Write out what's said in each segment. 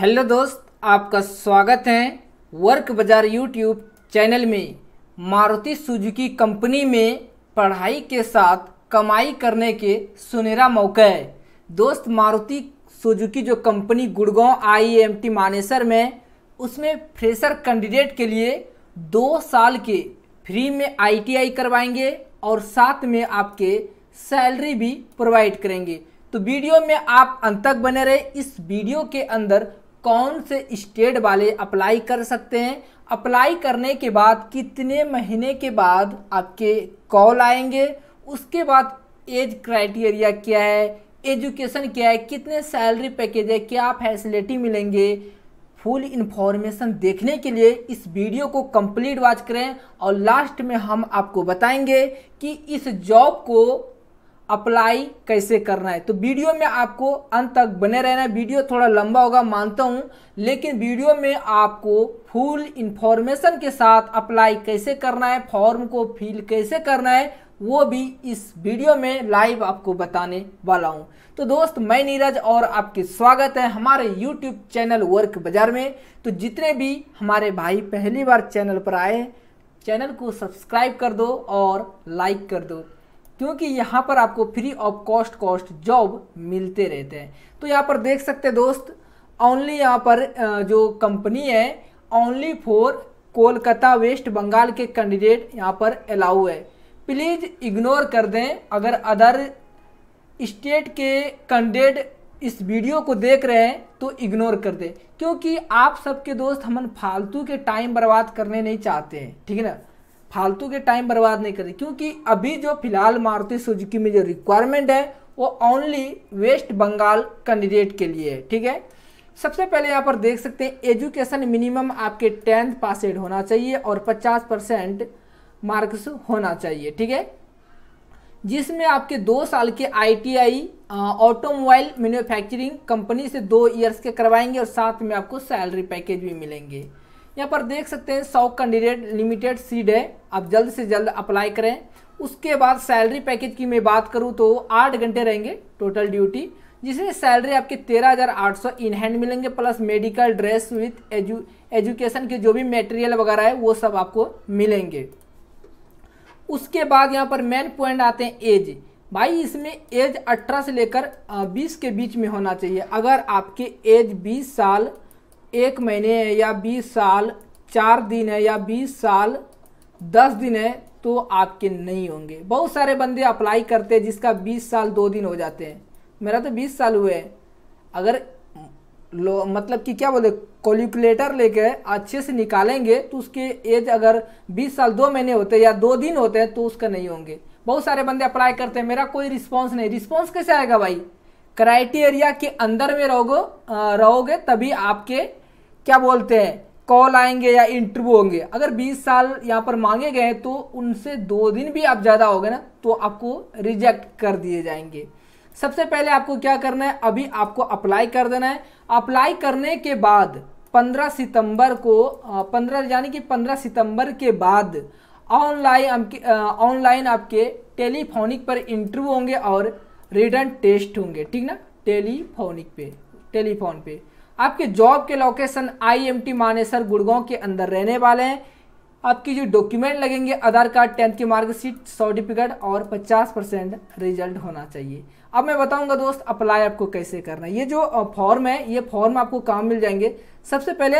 hello दोस्त आपका स्वागत है वर्क बाज़ार यूट्यूब चैनल में मारुति सुजुकी कंपनी में पढ़ाई के साथ कमाई करने के सुनहरा मौका है दोस्त मारुति सुजुकी जो company Gurgaon I M T Manesar में उसमें फ्रेशर कैंडिडेट के लिए दो साल के फ्री में आईटीआई करवाएंगे और साथ में आपके सैलरी भी प्रोवाइड करेंगे तो वीडियो में आप अंत तक बने रहे इस वीडियो के अंदर कौन से स्टेट वाले अप्लाई कर सकते हैं अप्लाई करने के बाद कितने महीने के बाद आपके कॉल आएंगे उसके बाद एज क्राइटेरिया क्या है एजुकेशन क्या है कितने सैलरी पैकेज है क्या फैसिलिटी मिलेंगे फुल इन्फॉर्मेशन देखने के लिए इस वीडियो को कंप्लीट वॉच करें और लास्ट में हम आपको बताएंगे कि इस जॉब को अप्लाई कैसे करना है तो वीडियो में आपको अंत तक बने रहना है वीडियो थोड़ा लंबा होगा मानता हूँ लेकिन वीडियो में आपको फुल इन्फॉर्मेशन के साथ अप्लाई कैसे करना है फॉर्म को फिल कैसे करना है वो भी इस वीडियो में लाइव आपको बताने वाला हूँ तो दोस्त मैं नीरज और आपके स्वागत है हमारे यूट्यूब चैनल वर्क बाजार में तो जितने भी हमारे भाई पहली बार चैनल पर आए चैनल को सब्सक्राइब कर दो और लाइक कर दो क्योंकि यहाँ पर आपको free of cost cost job मिलते रहते हैं तो यहाँ पर देख सकते हैं दोस्त ओनली यहाँ पर जो कंपनी है ओनली फॉर कोलकाता वेस्ट बंगाल के कैंडिडेट यहाँ पर अलाउ है प्लीज़ इग्नोर कर दें अगर अदर स्टेट के कैंडिडेट इस वीडियो को देख रहे हैं तो इग्नोर कर दें क्योंकि आप सबके दोस्त हम फालतू के टाइम बर्बाद करने नहीं चाहते हैं ठीक है ना फालतू के टाइम बर्बाद नहीं करें क्योंकि अभी जो फिलहाल मारुति सुजुकी में जो रिक्वायरमेंट है वो ओनली वेस्ट बंगाल कैंडिडेट के लिए है ठीक है सबसे पहले यहाँ पर देख सकते हैं एजुकेशन मिनिमम आपके टेंथ एड होना चाहिए और पचास परसेंट मार्क्स होना चाहिए ठीक है जिसमें आपके दो साल के आईटीआई ऑटोमोबाइल मैन्युफैक्चरिंग कंपनी से दो इयर्स के करवाएंगे और साथ में आपको सैलरी पैकेज भी मिलेंगे यहाँ पर देख सकते हैं सौ कैंडिडेट लिमिटेड सीड है आप जल्द से जल्द अप्लाई करें उसके बाद सैलरी पैकेज की मैं बात करूँ तो आठ घंटे रहेंगे टोटल ड्यूटी जिसमें सैलरी आपके तेरह हज़ार आठ सौ इन हैंड मिलेंगे plus medical dress with edu education के जो भी मटेरियल वगैरह है वो सब आपको मिलेंगे उसके बाद यहाँ पर मेन पॉइंट आते हैं एज भाई इसमें एज 18 से लेकर 20 के बीच में होना चाहिए अगर आपके एज 20 साल एक महीने है या बीस साल चार दिन है या बीस साल दस दिन है तो आपके नहीं होंगे बहुत सारे बंदे अप्लाई करते हैं जिसका बीस साल दो दिन हो जाते हैं मेरा तो बीस साल हुए हैं अगर लो मतलब कि क्या बोले कैलकुलेटर लेके अच्छे से निकालेंगे तो उसके एज अगर 20 साल दो महीने होते हैं या दो दिन होते हैं तो उसका नहीं होंगे बहुत सारे बंदे अप्लाई करते हैं मेरा कोई रिस्पॉन्स नहीं रिस्पॉन्स कैसे आएगा भाई क्राइटेरिया के अंदर में रहोगे रहोगे तभी आपके क्या बोलते हैं कॉल आएंगे या इंटरव्यू होंगे अगर 20 साल यहाँ पर मांगे गए तो उनसे दो दिन भी आप ज़्यादा हो गए ना तो आपको रिजेक्ट कर दिए जाएंगे सबसे पहले आपको क्या करना है अभी आपको अप्लाई कर देना है अप्लाई करने के बाद 15 सितंबर को 15 यानी कि 15 सितंबर के बाद ऑनलाइन ऑनलाइन आपके टेलीफोनिक पर इंटरव्यू होंगे और रिटर्न टेस्ट होंगे ठीक ना टेलीफोनिक पे टेलीफोन पे आपके जॉब के लोकेशन आईएमटी मानेसर गुड़गांव के अंदर रहने वाले हैं आपकी जो डॉक्यूमेंट लगेंगे आधार कार्ड टेंथ की मार्कशीट सर्टिफिकेट और 50 परसेंट रिजल्ट होना चाहिए अब मैं बताऊंगा दोस्त अप्लाई आपको कैसे करना है ये जो फॉर्म है ये फॉर्म आपको काम मिल जाएंगे सबसे पहले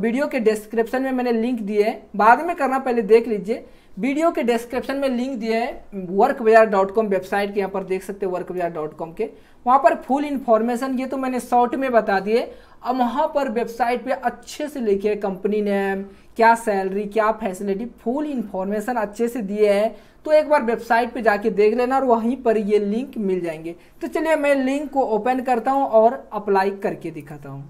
वीडियो के डिस्क्रिप्शन में मैंने लिंक दिए हैं बाद में करना पहले देख लीजिए वीडियो के डिस्क्रिप्शन में लिंक दिए हैं वर्क बाजार डॉट कॉम वेबसाइट के यहाँ पर देख सकते हैं वर्क बाजार डॉट कॉम के वहाँ पर फुल इन्फॉर्मेशन ये तो मैंने शॉर्ट में बता दिए अब वहाँ पर वेबसाइट पे अच्छे से लिखे कंपनी नेम क्या सैलरी क्या फैसिलिटी फुल इन्फॉर्मेशन अच्छे से दिए हैं तो एक बार वेबसाइट पे जाके देख लेना और वहीं पर ये लिंक मिल जाएंगे तो चलिए मैं लिंक को ओपन करता हूँ और अप्लाई करके दिखाता हूँ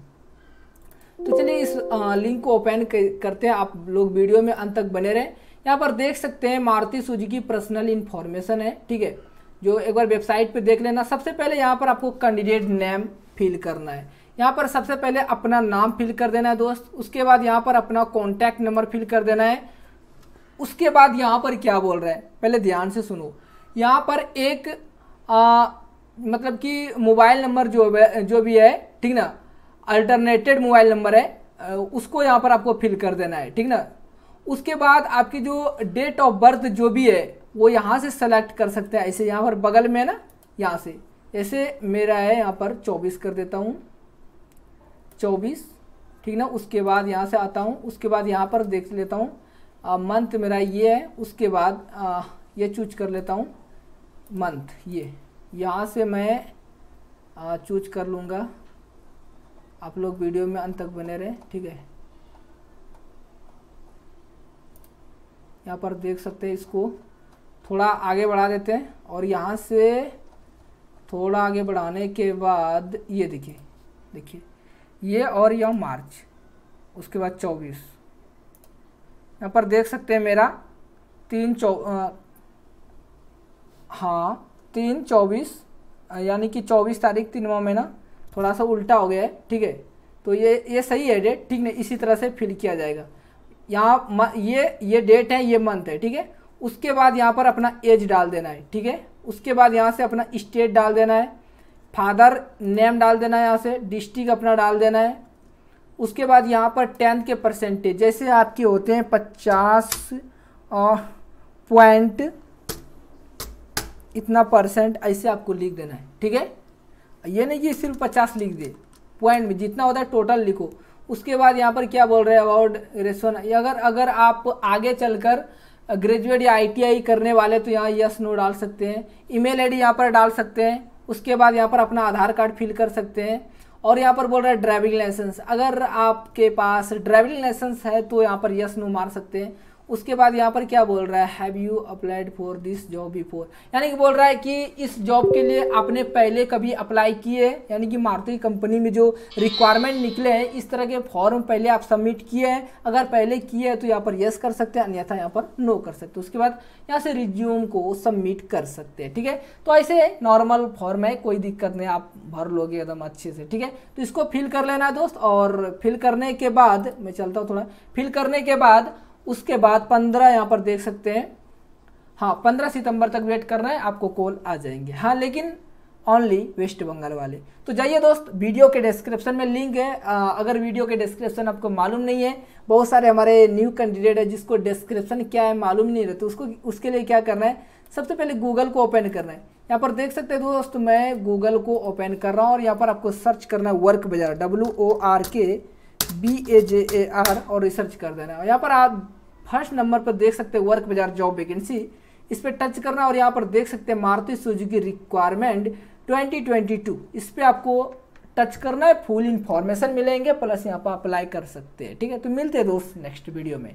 तो चलिए इस लिंक को ओपन करते हैं आप लोग वीडियो में अंत तक बने रहें यहाँ पर देख सकते हैं मारुति की पर्सनल इन्फॉर्मेशन है ठीक है जो एक बार वेबसाइट पे देख लेना सबसे पहले यहाँ पर आपको कैंडिडेट नेम फिल करना है यहाँ पर सबसे पहले अपना नाम फिल कर देना है दोस्त उसके बाद यहाँ पर अपना कॉन्टैक्ट नंबर फिल कर देना है उसके बाद यहाँ पर क्या बोल रहे हैं पहले ध्यान से सुनो यहाँ पर एक आ, मतलब कि मोबाइल नंबर जो जो भी है ठीक ना अल्टरनेटेड मोबाइल नंबर है उसको यहाँ पर आपको फिल कर देना है ठीक ना उसके बाद आपकी जो डेट ऑफ बर्थ जो भी है वो यहाँ से सेलेक्ट कर सकते हैं ऐसे यहाँ पर बगल में है ना यहाँ से ऐसे मेरा है यहाँ पर चौबीस कर देता हूँ चौबीस ठीक ना उसके बाद यहाँ से आता हूँ उसके बाद यहाँ पर देख लेता हूँ मंथ मेरा ये है उसके बाद आ, ये चूज कर लेता हूँ मंथ ये यहाँ से मैं चूज कर लूँगा आप लोग वीडियो में अंत तक बने रहें ठीक है यहाँ पर देख सकते हैं इसको थोड़ा आगे बढ़ा देते हैं और यहाँ से थोड़ा आगे बढ़ाने के बाद ये देखिए देखिए ये और यह मार्च उसके बाद चौबीस यहाँ पर देख सकते हैं मेरा तीन चौ हाँ तीन चौबीस यानी कि चौबीस तारीख तीनवा महीना थोड़ा सा उल्टा हो गया है ठीक है तो ये ये सही है डेट ठीक है इसी तरह से फिल किया जाएगा यहाँ ये ये डेट है ये मंथ है ठीक है उसके बाद यहाँ पर अपना एज डाल देना है ठीक है उसके बाद यहाँ से अपना स्टेट डाल देना है फादर नेम डाल देना है यहाँ से डिस्ट्रिक्ट अपना डाल देना है उसके बाद यहाँ पर टेंथ के परसेंटेज जैसे आपके होते हैं पचास पॉइंट इतना परसेंट ऐसे आपको लिख देना है ठीक है ये नहीं कि सिर्फ पचास लिख दे पॉइंट में जितना होता है टोटल लिखो उसके बाद यहाँ पर क्या बोल रहे हैं अबाउट रेशन अगर अगर आप आगे चलकर ग्रेजुएट या आईटीआई करने वाले तो यहाँ यस नो डाल सकते हैं ईमेल आईडी यहाँ पर डाल सकते हैं उसके बाद यहाँ पर अपना आधार कार्ड फिल कर सकते हैं और यहाँ पर बोल रहा है ड्राइविंग लाइसेंस अगर आपके पास ड्राइविंग लाइसेंस है तो यहाँ पर यस नो मार सकते हैं उसके बाद यहाँ पर क्या बोल रहा है have you applied for this job before यानी कि बोल रहा है कि इस जॉब के लिए आपने पहले कभी अप्लाई किए यानी कि मारुति कंपनी में जो रिक्वायरमेंट निकले हैं इस तरह के फॉर्म पहले आप सबमिट किए हैं अगर पहले किए हैं तो यहाँ पर येस कर सकते हैं अन्यथा यहाँ पर नो कर सकते हैं उसके बाद यहाँ से रिज्यूम को सबमिट कर सकते हैं ठीक है तो ऐसे नॉर्मल फॉर्म है कोई दिक्कत नहीं आप भर लोगे एकदम अच्छे से ठीक है तो इसको फिल कर लेना दोस्त और फिल करने के बाद मैं चलता हूँ थोड़ा फिल करने के बाद उसके बाद पंद्रह यहाँ पर देख सकते हैं हाँ पंद्रह सितंबर तक वेट करना है आपको कॉल आ जाएंगे हाँ लेकिन ओनली वेस्ट बंगाल वाले तो जाइए दोस्त वीडियो के डिस्क्रिप्शन में लिंक है आ, अगर वीडियो के डिस्क्रिप्शन आपको मालूम नहीं है बहुत सारे हमारे न्यू कैंडिडेट है जिसको डिस्क्रिप्शन क्या है मालूम नहीं रहता उसको उसके लिए क्या करना है सबसे पहले गूगल को ओपन करना है यहाँ पर देख सकते हैं दोस्त मैं गूगल को ओपन कर रहा हूँ और यहाँ पर आपको सर्च करना है work Bajar W O R K B A J A R और रिसर्च कर देना यहाँ पर आप फर्स्ट नंबर पर देख सकते हैं वर्क बाजार जॉब वैकेंसी इस पर टच करना और यहाँ पर देख सकते हैं मारुति सुजुकी रिक्वायरमेंट 2022 इस पर आपको टच करना है फुल इन्फॉर्मेशन मिलेंगे प्लस यहाँ पर अप्लाई कर सकते हैं ठीक है तो मिलते हैं दोस्त नेक्स्ट वीडियो में